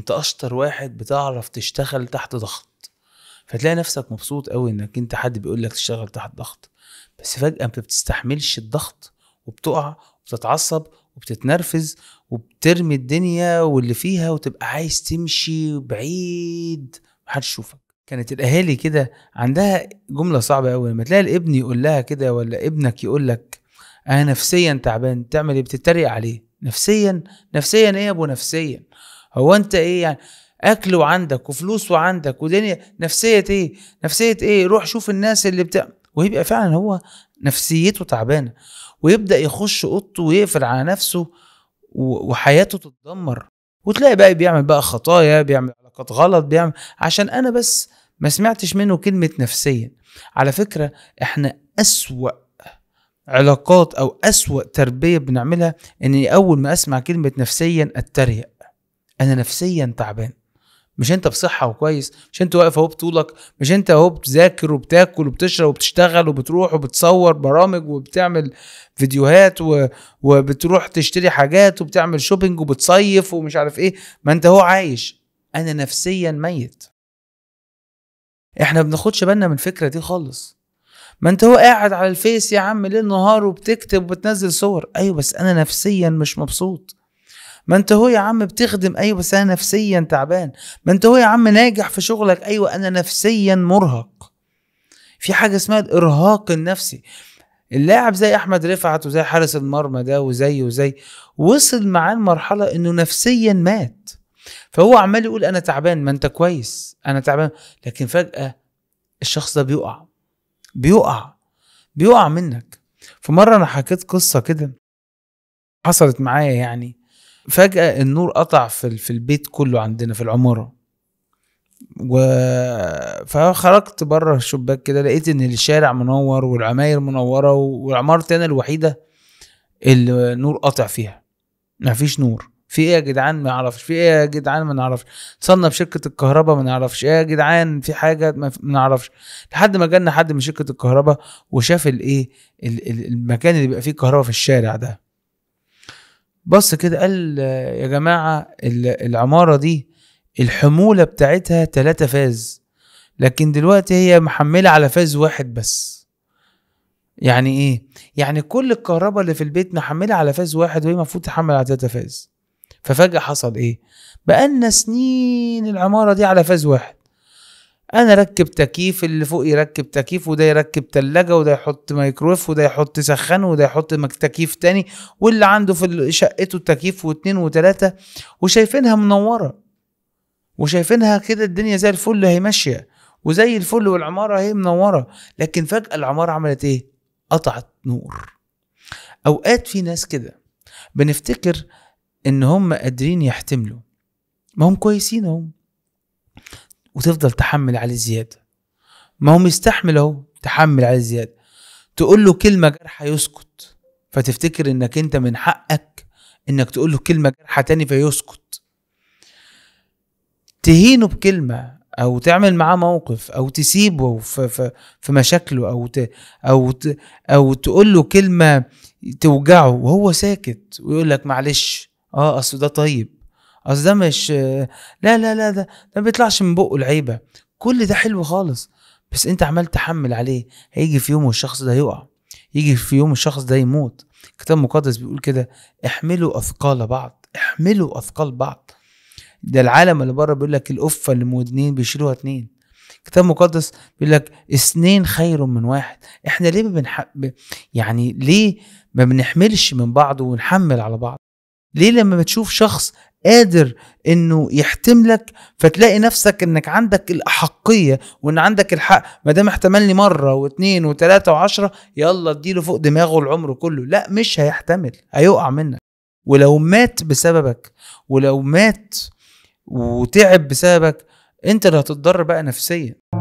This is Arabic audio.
انت اشطر واحد بتعرف تشتغل تحت ضغط فتلاقي نفسك مبسوط قوي انك انت حد بيقول لك تشتغل تحت ضغط بس فجاه ما بتستحملش الضغط وبتقع وبتتعصب وبتتنرفز وبترمي الدنيا واللي فيها وتبقى عايز تمشي بعيد محدش يشوفك كانت الاهالي كده عندها جمله صعبه قوي لما تلاقي الابن يقول لها كده ولا ابنك يقول لك انا نفسيا تعبان تعمل ايه بتتريق عليه نفسيا نفسيا ايه يا ابو نفسيا هو انت ايه يعني اكل وعندك وفلوس وعندك ودنيا نفسيه ايه نفسيه ايه روح شوف الناس اللي بتاع ويبقى فعلا هو نفسيته تعبانه ويبدا يخش اوضته ويقفل على نفسه وحياته تتدمر وتلاقي بقى بيعمل بقى خطايا بيعمل علاقات غلط بيعمل عشان انا بس ما سمعتش منه كلمه نفسيا على فكره احنا اسوا علاقات او اسوا تربيه بنعملها اني اول ما اسمع كلمه نفسيا اتريق انا نفسيا تعبان مش انت بصحه وكويس مش انت واقف اهو بطولك مش انت اهو بتذاكر وبتاكل وبتشرب وبتشتغل وبتروح وبتصور برامج وبتعمل فيديوهات و... وبتروح تشتري حاجات وبتعمل شوبينج وبتصيف ومش عارف ايه ما انت اهو عايش انا نفسيا ميت احنا بناخدش بالنا من الفكره دي خالص ما انت هو قاعد على الفيس يا عم ليل نهار وبتكتب وبتنزل صور ايوه بس انا نفسيا مش مبسوط ما انت هو يا عم بتخدم ايوه بس انا نفسيا تعبان ما انت هو يا عم ناجح في شغلك ايوه انا نفسيا مرهق في حاجه اسمها الارهاق النفسي اللاعب زي احمد رفعت وزي حارس المرمى ده وزي وزي وصل معاه لمرحله انه نفسيا مات فهو عمال يقول انا تعبان ما انت كويس انا تعبان لكن فجاه الشخص ده بيقع بيقع بيقع منك في مره انا حكيت قصه كده حصلت معايا يعني فجأة النور قطع في في البيت كله عندنا في العمارة و... فخرجت بره الشباك كده لقيت ان الشارع منور والعماير منورة والعمارة انا الوحيدة اللي النور قطع فيها مفيش نور في ايه يا جدعان ما اعرفش في ايه يا جدعان ما نعرفش اتصلنا بشركه الكهرباء ما نعرفش ايه يا جدعان في حاجه ما نعرفش لحد ما جالنا حد من شركه الكهرباء وشاف الايه المكان اللي بيبقى فيه كهرباء في الشارع ده بص كده قال يا جماعه العماره دي الحموله بتاعتها تلاتة فاز لكن دلوقتي هي محمله على فاز واحد بس يعني ايه يعني كل الكهرباء اللي في البيت محمله على فاز واحد وهي المفروض تحمل على تلاتة فاز ففجاه حصل ايه بقالنا سنين العماره دي على فاز واحد انا ركب تكييف اللي فوق يركب تكييف وده يركب تلاجة وده يحط مايكرويف وده يحط سخان وده يحط تكييف تاني واللي عنده في شقته تكييف واتنين وتلاتة وشايفينها منورة وشايفينها كده الدنيا زي الفل هي ماشية وزي الفل والعمارة هي منورة لكن فجأة العمارة عملت ايه قطعت نور اوقات في ناس كده بنفتكر ان هم قادرين يحتملوا ما هم كويسين هم وتفضل تحمل عليه زياده ما هو مستحمل اهو تحمل عليه زياده تقول له كلمه جارحه يسكت فتفتكر انك انت من حقك انك تقول له كلمه جارحه تاني فيسكت تهينه بكلمه او تعمل معاه موقف او تسيبه في, في, في مشاكله او ت او ت او تقول له كلمه توجعه وهو ساكت ويقول لك معلش اه اصل ده طيب اصل ده مش آه، لا لا لا ده ما بيطلعش من بقه العيبه كل ده حلو خالص بس انت عمال تحمل عليه هيجي في يوم والشخص ده يقع يجي في يوم الشخص ده يموت الكتاب المقدس بيقول كده احملوا اثقال بعض احملوا اثقال بعض ده العالم اللي بره بيقول لك الافه اللي مودنين بيشيلوها اتنين الكتاب المقدس بيقول لك اثنين خير من واحد احنا ليه بنح... يعني ليه ما بنحملش من بعض ونحمل على بعض ليه لما بتشوف شخص قادر انه يحتملك فتلاقي نفسك انك عندك الاحقيه وان عندك الحق ما دام احتملني مره واثنين وثلاثه وعشره يلا اديله فوق دماغه العمر كله لا مش هيحتمل هيقع منك ولو مات بسببك ولو مات وتعب بسببك انت اللي هتتضر بقى نفسيا